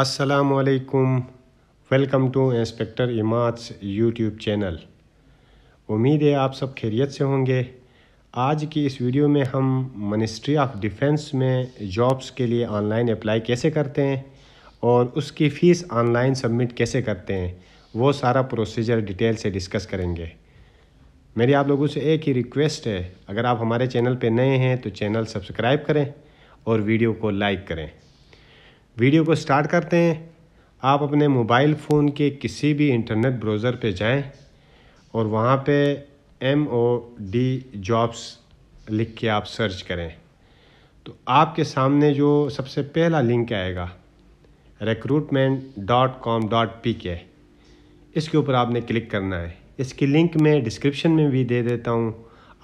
असलकुम welcome to inspector इमात्स YouTube channel उम्मीद है आप सब खैरियत से होंगे आज की इस वीडियो में हम मिनिस्ट्री ऑफ डिफेंस में जॉब्स के लिए ऑनलाइन अप्लाई कैसे करते हैं और उसकी फ़ीस ऑनलाइन सबमिट कैसे करते हैं वो सारा प्रोसीजर डिटेल से डिस्कस करेंगे मेरी आप लोगों से एक ही रिक्वेस्ट है अगर आप हमारे चैनल पर नए हैं तो चैनल सब्सक्राइब करें और वीडियो को लाइक करें वीडियो को स्टार्ट करते हैं आप अपने मोबाइल फ़ोन के किसी भी इंटरनेट ब्राउज़र पे जाएं और वहाँ पे एम ओ डी जॉब्स लिख के आप सर्च करें तो आपके सामने जो सबसे पहला लिंक आएगा recruitment dot com dot P K इसके ऊपर आपने क्लिक करना है इसकी लिंक मैं डिस्क्रिप्शन में भी दे देता हूँ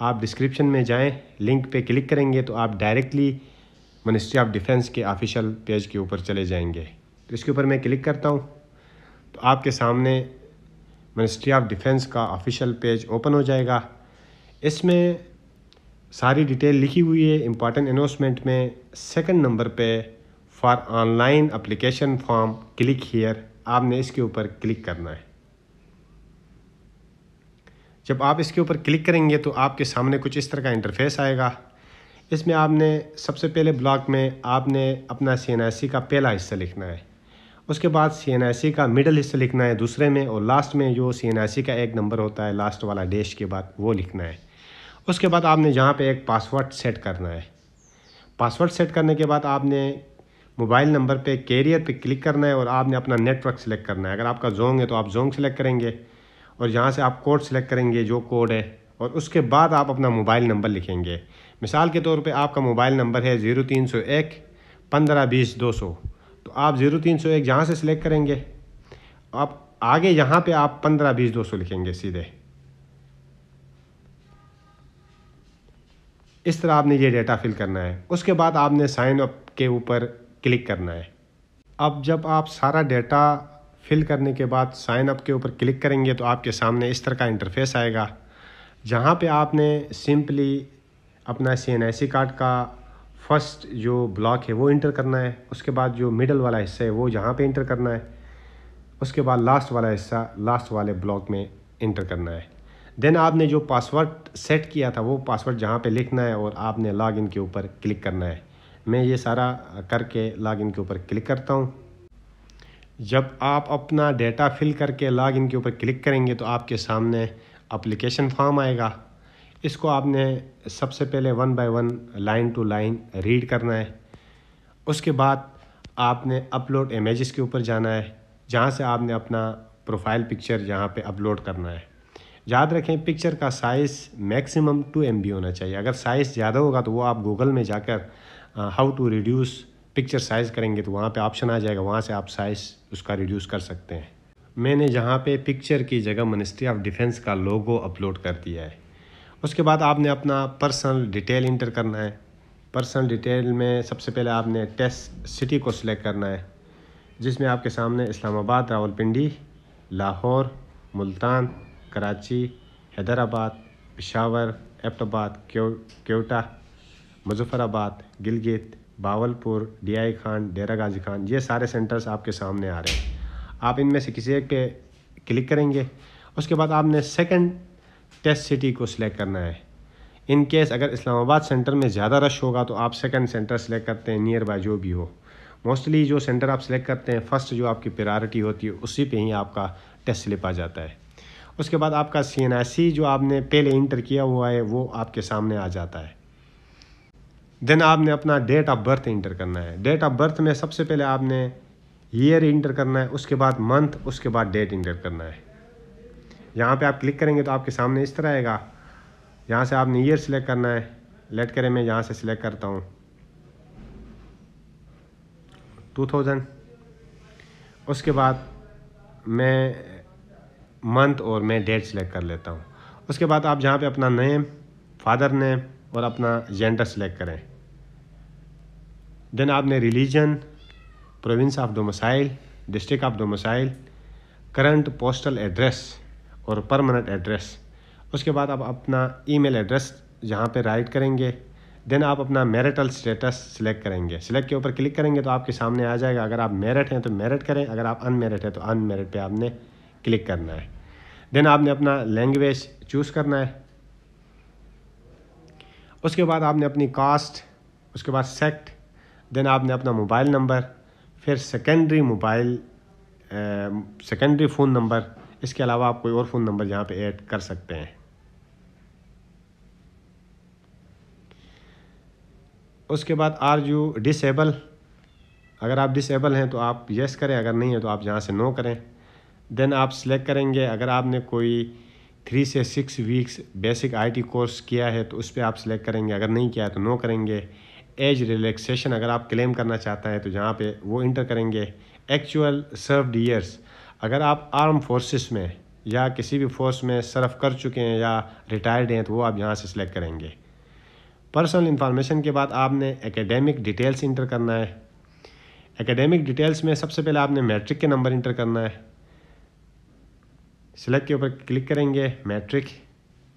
आप डिस्क्रिप्शन में जाएं लिंक पे क्लिक करेंगे तो आप डायरेक्टली मिनिस्ट्री ऑफ डिफेंस के ऑफिशियल पेज के ऊपर चले जाएंगे तो इसके ऊपर मैं क्लिक करता हूँ तो आपके सामने मिनिस्ट्री ऑफ डिफेंस का ऑफिशियल पेज ओपन हो जाएगा इसमें सारी डिटेल लिखी हुई है इम्पॉर्टेंट अनाउंसमेंट में सेकंड नंबर पे for online application form click here आपने इसके ऊपर क्लिक करना है जब आप इसके ऊपर क्लिक करेंगे तो आपके सामने कुछ इस तरह का इंटरफेस आएगा इसमें आपने सबसे पहले ब्लॉक में आपने अपना सी का पहला हिस्सा लिखना है उसके बाद सी का मिडल हिस्सा लिखना है दूसरे में और लास्ट में जो सी का एक नंबर होता है लास्ट वाला डैश के बाद वो लिखना है उसके बाद आपने जहाँ पे एक पासवर्ड सेट करना है पासवर्ड सेट करने के बाद आपने मोबाइल नंबर पे कैरियर पे क्लिक करना है और आपने अपना नेटवर्क सेलेक्ट करना है अगर आपका जोंग है तो आप जोंग सेलेक्ट करेंगे और यहाँ से आप कोड सेलेक्ट करेंगे जो कोड है और उसके बाद आप अपना मोबाइल नंबर लिखेंगे मिसाल के तौर पे आपका मोबाइल नंबर है ज़ीरो तीन सौ एक पंद्रह बीस दो सौ तो आप ज़ीरो तीन सौ एक जहाँ से सिलेक्ट करेंगे आप आगे यहाँ पे आप पंद्रह बीस दो सौ लिखेंगे सीधे इस तरह आपने ये डेटा फिल करना है उसके बाद आपने साइन अप के ऊपर क्लिक करना है अब जब आप सारा डेटा फिल करने के बाद साइन अप के ऊपर क्लिक करेंगे तो आपके सामने इस तरह का इंटरफेस आएगा जहाँ पे आपने सिंपली अपना C N I C card का फर्स्ट जो ब्लॉक है वो इंटर करना है उसके बाद जो मिडल वाला हिस्सा है वो जहाँ पे इंटर करना है उसके बाद लास्ट वाला हिस्सा लास्ट वाले ब्लॉक में इंटर करना है देन आपने जो पासवर्ड सेट किया था वो पासवर्ड जहाँ पे लिखना है और आपने लॉगिन के ऊपर क्लिक करना है मैं ये सारा करके लॉगिन के ऊपर क्लिक करता हूँ जब आप अपना डेटा फिल करके लॉगिन के ऊपर क्लिक करेंगे तो आपके सामने अप्लीकेशन फॉर्म आएगा इसको आपने सबसे पहले one by one line to line read करना है उसके बाद आपने अपलोड इमेजेस के ऊपर जाना है जहाँ से आपने अपना प्रोफाइल पिक्चर यहाँ पे अपलोड करना है याद रखें पिक्चर का साइज़ मैक्सिमम टू एम होना चाहिए अगर साइज़ ज़्यादा होगा तो वो आप गूगल में जाकर how to reduce picture size करेंगे तो वहाँ पे ऑप्शन आ जाएगा वहाँ से आप साइज़ उसका रिड्यूस कर सकते हैं मैंने जहाँ पे पिक्चर की जगह मिनिस्ट्री ऑफ डिफेंस का लोगो अपलोड कर दिया है उसके बाद आपने अपना पर्सनल डिटेल इंटर करना है पर्सनल डिटेल में सबसे पहले आपने टेस्ट सिटी को सिलेक्ट करना है जिसमें आपके सामने इस्लामाबाद रावलपिंडी लाहौर मुल्तान कराची हैदराबाद पिशावर एबटाबाद क्योटा मुजफ्फराबाद गिलगित बावलपुर डी आई खान डेरा गाजी खान ये सारे सेंटर्स आपके सामने आ रहे हैं आप इनमें से किसी एक पे क्लिक करेंगे उसके बाद आपने सेकंड टेस्ट सिटी को सिलेक्ट करना है इन केस अगर इस्लामाबाद सेंटर में ज़्यादा रश होगा तो आप सेकंड सेंटर सेलेक्ट करते हैं नियर बाय जो भी हो मोस्टली जो सेंटर आप सेलेक्ट करते हैं फर्स्ट जो आपकी प्रायोरिटी होती है उसी पे ही आपका टेस्ट स्लिप आ जाता है उसके बाद आपका सी जो आपने पहले इंटर किया हुआ है वो आपके सामने आ जाता है देन आपने अपना डेट ऑफ बर्थ इंटर करना है डेट ऑफ बर्थ में सबसे पहले आपने ईयर इंटर करना है उसके बाद मंथ उसके बाद डेट इंटर करना है यहाँ पे आप क्लिक करेंगे तो आपके सामने इस तरह आएगा यहाँ से आपने ईयर सिलेक्ट करना है लेट करें मैं यहाँ से सिलेक्ट करता हूँ 2000 उसके बाद मैं मंथ और मैं डेट सिलेक्ट कर लेता हूँ उसके बाद आप जहाँ पे अपना नेम फादर नेम और अपना जेंडर सिलेक्ट करें देन आपने religion province of domicile district of domicile current postal address और परमानेंट एड्रेस उसके बाद आप अपना ईमेल एड्रेस जहाँ पे राइट करेंगे देन आप अपना मेरिटल स्टेटस सिलेक्ट करेंगे सिलेक्ट के ऊपर क्लिक करेंगे तो आपके सामने आ जाएगा अगर आप मेरिट हैं तो मेरिट करें अगर आप अनमेरिट हैं तो अनमेरिट पे आपने क्लिक करना है देन आपने अपना लैंग्वेज चूज़ करना है उसके बाद आपने अपनी कास्ट उसके बाद सेक्ट देन आपने अपना मोबाइल नंबर फिर secondary mobile secondary phone number इसके अलावा आप कोई और फ़ोन नंबर यहाँ पे ऐड कर सकते हैं उसके बाद आर यू डिसेबल अगर आप डिसेबल हैं तो आप येस करें अगर नहीं है तो आप यहाँ से नो करें देन आप सिलेक्ट करेंगे अगर आपने कोई थ्री से six weeks basic IT course किया है तो उस पर आप सिलेक्ट करेंगे अगर नहीं किया है तो नो करेंगे एज रिलैक्सेशन अगर आप क्लेम करना चाहता है तो जहाँ पे वो इंटर करेंगे एक्चुअल सर्व ईयर्स अगर आप आर्म फोर्सेस में या किसी भी फोर्स में सर्व कर चुके हैं या रिटायर्ड हैं तो वो आप यहाँ से सिलेक्ट करेंगे पर्सनल इन्फॉर्मेशन के बाद आपने एकेडमिक डिटेल्स इंटर करना है एकेडमिक डिटेल्स में सबसे पहले आपने मैट्रिक के नंबर इंटर करना है सिलेक्ट के ऊपर क्लिक करेंगे मैट्रिक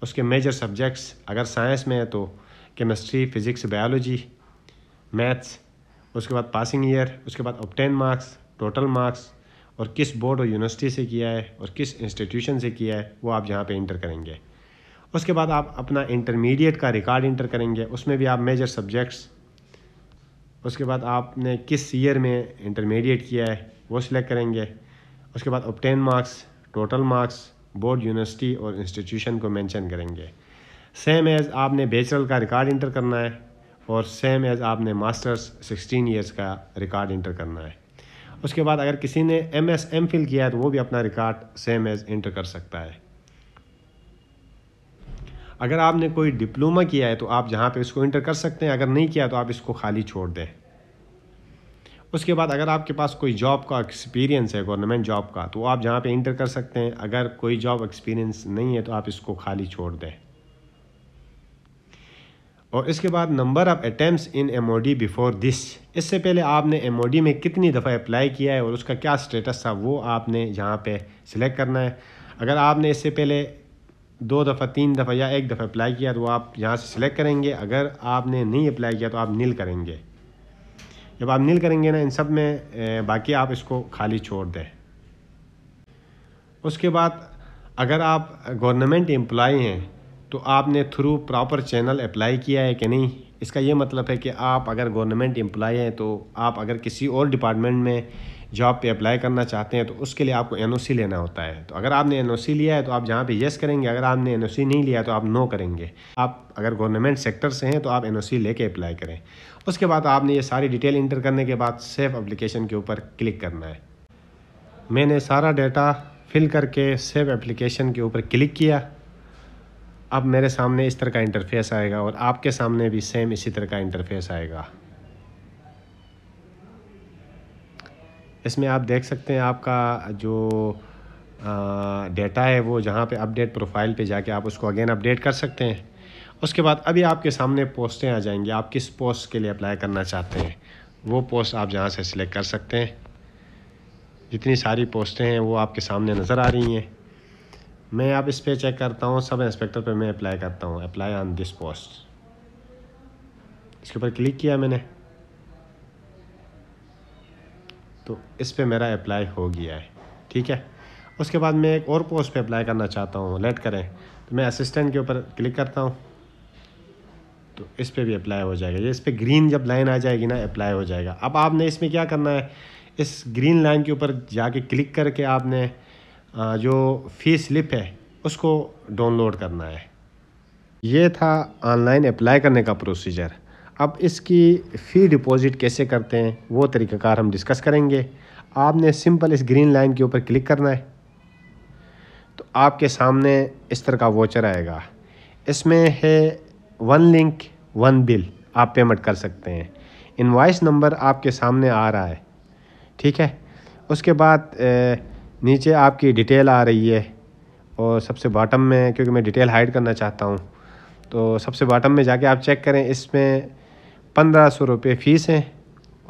उसके मेजर सब्जेक्ट्स अगर साइंस में है तो केमिस्ट्री फिज़िक्स बायोलॉजी मैथ्स उसके बाद पासिंग ईयर उसके बाद ऑप्टेन मार्क्स टोटल मार्क्स और किस बोर्ड और यूनिवर्सिटी से किया है और किस इंस्टीट्यूशन से किया है वो आप जहाँ पे इंटर करेंगे उसके बाद आप अपना इंटरमीडिएट का रिकॉर्ड इंटर करेंगे उसमें भी आप मेजर सब्जेक्ट्स उसके बाद आपने किस ईयर में इंटरमीडिएट किया है वो सिलेक्ट करेंगे उसके बाद obtain marks total marks board university और इंस्टीट्यूशन को मैंशन करेंगे सेम एज़ आपने बेचरल का रिकॉर्ड इंटर करना है और सेम एज़ आपने मास्टर्स 16 ईयर्स का रिकॉर्ड इंटर करना है उसके बाद अगर किसी ने एम एस एम फिल किया है तो वो भी अपना रिकॉर्ड सेम एज इंटर कर सकता है अगर आपने कोई डिप्लोमा किया है तो आप जहाँ पे इसको इंटर कर सकते हैं अगर नहीं किया तो आप इसको खाली छोड़ दें उसके बाद अगर आपके पास कोई जॉब का एक्सपीरियंस है गवर्नमेंट जॉब का तो आप जहाँ पे इंटर कर सकते हैं अगर कोई जॉब एक्सपीरियंस नहीं है तो आप इसको खाली छोड़ दें और इसके बाद number of attempt in the before this इससे पहले आपने डी में कितनी दफ़ा अप्लाई किया है और उसका क्या स्टेटस था वो आपने यहाँ पे सिलेक्ट करना है अगर आपने इससे पहले दो दफ़ा तीन दफ़ा या एक दफ़ा अप्लाई किया तो आप यहाँ से सिलेक्ट करेंगे अगर आपने नहीं अप्लाई किया तो आप नील करेंगे जब आप नील करेंगे ना इन सब में बाकी आप इसको खाली छोड़ दें उसके बाद अगर आप गवर्नमेंट एम्प्लॉ हैं तो आपने थ्रू प्रॉपर चैनल अप्लाई किया है कि नहीं इसका ये मतलब है कि आप अगर गवर्नमेंट एम्प्लॉय हैं तो आप अगर किसी और डिपार्टमेंट में जॉब पे अप्लाई करना चाहते हैं तो उसके लिए आपको एन लेना होता है तो अगर आपने एन लिया है तो आप जहाँ पे येस करेंगे अगर आपने एन नहीं लिया तो आप नो करेंगे आप अगर गवर्नमेंट सेक्टर से हैं तो आप एन लेके अप्लाई करें उसके बाद आपने ये सारी डिटेल इंटर करने के बाद सेफ एप्लीकेशन के ऊपर क्लिक करना है मैंने सारा डेटा फिल करके सेफ एप्लीकेशन के ऊपर क्लिक किया अब मेरे सामने इस तरह का इंटरफेस आएगा और आपके सामने भी सेम इसी तरह का इंटरफेस आएगा इसमें आप देख सकते हैं आपका जो डेटा है वो जहाँ पे अपडेट प्रोफाइल पे जाके आप उसको अगेन अपडेट कर सकते हैं उसके बाद अभी आपके सामने पोस्टें आ जाएंगी आप किस पोस्ट के लिए अप्लाई करना चाहते हैं वो पोस्ट आप जहाँ से सिलेक्ट कर सकते हैं जितनी सारी पोस्टें हैं वो आपके सामने नज़र आ रही हैं मैं आप इस पर चेक करता हूँ सब इंस्पेक्टर पे मैं अप्लाई करता हूँ अप्लाई ऑन दिस पोस्ट इसके ऊपर क्लिक किया मैंने तो इस पर मेरा अप्लाई हो गया है ठीक है उसके बाद मैं एक और पोस्ट पे अप्लाई करना चाहता हूँ लेट करें तो मैं असिस्टेंट के ऊपर क्लिक करता हूँ तो इस पर भी अप्लाई हो जाएगा ये इस पर ग्रीन जब लाइन आ जाएगी ना अप्लाई हो जाएगा अब आपने इसमें क्या करना है इस ग्रीन लाइन के ऊपर जाके क्लिक करके आपने जो फ़ी स्लिप है उसको डाउनलोड करना है ये था ऑनलाइन अप्लाई करने का प्रोसीजर अब इसकी फ़ी डिपॉज़िट कैसे करते हैं वो तरीक़ाकार हम डिस्कस करेंगे आपने सिंपल इस ग्रीन लाइन के ऊपर क्लिक करना है तो आपके सामने इस तरह का वोचर आएगा इसमें है वन लिंक वन बिल आप पेमेंट कर सकते हैं इन्वाइस नंबर आपके सामने आ रहा है ठीक है उसके बाद ए, नीचे आपकी डिटेल आ रही है और सबसे बॉटम में क्योंकि मैं डिटेल हाइड करना चाहता हूँ तो सबसे बॉटम में जाके आप चेक करें इसमें पंद्रह सौ रुपये फ़ीस हैं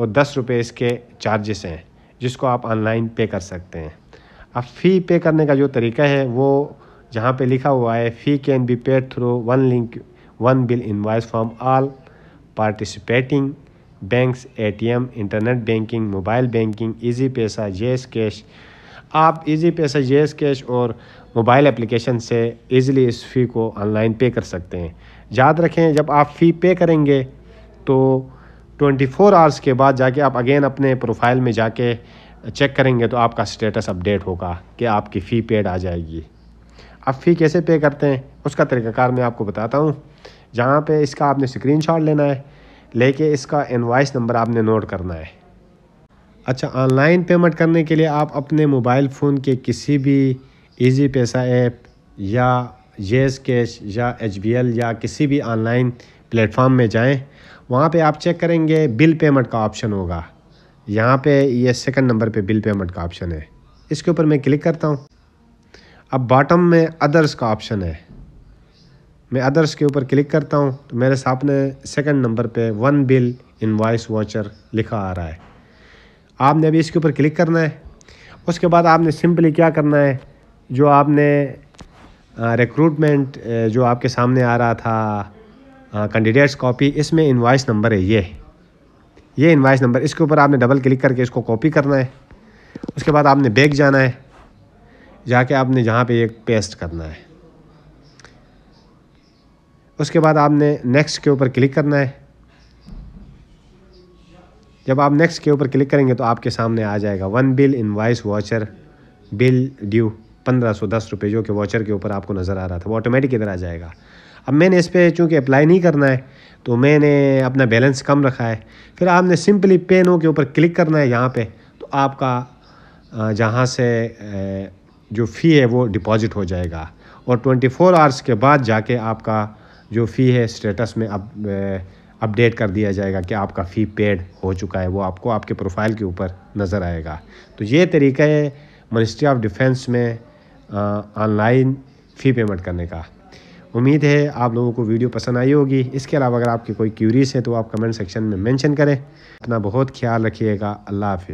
और दस रुपये इसके चार्जेस हैं जिसको आप ऑनलाइन पे कर सकते हैं अब फ़ी पे करने का जो तरीका है वो जहाँ पे लिखा हुआ है fee can be paid through one link one bill invoice from all participating banks ATM internet banking mobile banking Easypaisa जेस कैश आप इजी पे ऐसा जेस कैश और मोबाइल एप्लीकेशन से ईज़िली इस फ़ी को ऑनलाइन पे कर सकते हैं याद रखें जब आप फ़ी पे करेंगे तो 24 आवर्स के बाद जाके आप अगेन अपने प्रोफाइल में जाके चेक करेंगे तो आपका स्टेटस अपडेट होगा कि आपकी फ़ी पेड आ जाएगी आप फ़ी कैसे पे करते हैं उसका तरीक़ाकार मैं आपको बताता हूँ जहाँ पे इसका आपने स्क्रीनशॉट लेना है लेके इसका इन्वाइस नंबर आपने नोट करना है अच्छा ऑनलाइन पेमेंट करने के लिए आप अपने मोबाइल फ़ोन के किसी भी इजी पैसा ऐप या येस कैश या एच या किसी भी ऑनलाइन प्लेटफॉर्म में जाएं वहाँ पे आप चेक करेंगे बिल पेमेंट का ऑप्शन होगा यहाँ पे ये सेकंड नंबर पे बिल पेमेंट का ऑप्शन है इसके ऊपर मैं क्लिक करता हूँ अब बॉटम में अदर्स का ऑप्शन है मैं अदर्स के ऊपर क्लिक करता हूँ तो मेरे सामने सेकंड नंबर पे वन बिल वॉइस वाचर लिखा आ रहा है आपने अभी इसके ऊपर क्लिक करना है उसके बाद आपने सिंपली क्या करना है जो आपने रिक्रूटमेंट जो आपके सामने आ रहा था कैंडिडेट्स कॉपी इसमें इन्वाइस नंबर है ये ये इन्वाइस नंबर इसके ऊपर आपने डबल क्लिक करके इसको कॉपी करना है उसके बाद आपने बैग जाना है जाके आपने जहाँ पे ये पेस्ट करना है उसके बाद आपने नेक्स्ट के ऊपर क्लिक करना है जब आप नेक्स्ट के ऊपर क्लिक करेंगे तो आपके सामने आ जाएगा one bill invoice voucher bill due पंद्रह सौ दस रुपये जो कि वॉचर के ऊपर आपको नज़र आ रहा था वो ऑटोमेटिक इधर आ जाएगा अब मैंने इस पर चूँकि अप्लाई नहीं करना है तो मैंने अपना बैलेंस कम रखा है फिर आपने सिंपली पे नो के ऊपर क्लिक करना है यहाँ पे तो आपका जहाँ से जो फ़ी है वो डिपॉजिट हो जाएगा और ट्वेंटी फोर आवर्स के बाद जाके आपका जो फ़ी है स्टेटस में अब अपडेट कर दिया जाएगा कि आपका फ़ी पेड हो चुका है वो आपको आपके प्रोफाइल के ऊपर नज़र आएगा तो ये तरीका है मिनिस्ट्री ऑफ डिफेंस में ऑनलाइन फ़ी पेमेंट करने का उम्मीद है आप लोगों को वीडियो पसंद आई होगी इसके अलावा अगर आपकी कोई क्यूरीज है तो आप कमेंट सेक्शन में मेंशन करें अपना बहुत ख्याल रखिएगा अल्लाह हाफि